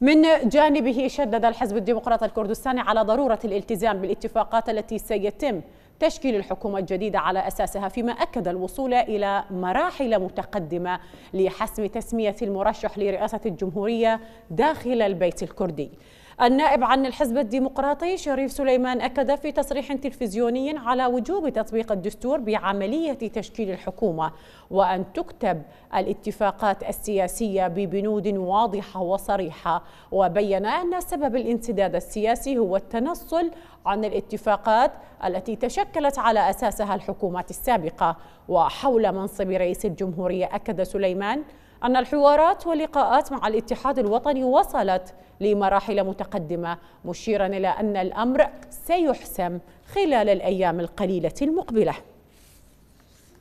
من جانبه شدد الحزب الديمقراطي الكردستاني على ضرورة الالتزام بالاتفاقات التي سيتم تشكيل الحكومة الجديدة على أساسها فيما أكد الوصول إلى مراحل متقدمة لحسم تسمية المرشح لرئاسة الجمهورية داخل البيت الكردي النائب عن الحزب الديمقراطي شريف سليمان أكد في تصريح تلفزيوني على وجوب تطبيق الدستور بعملية تشكيل الحكومة وأن تكتب الاتفاقات السياسية ببنود واضحة وصريحة وبين أن سبب الانسداد السياسي هو التنصل عن الاتفاقات التي تشكلت على أساسها الحكومات السابقة وحول منصب رئيس الجمهورية أكد سليمان أن الحوارات واللقاءات مع الاتحاد الوطني وصلت لمراحل متقدمة مشيرا إلى أن الأمر سيحسم خلال الأيام القليلة المقبلة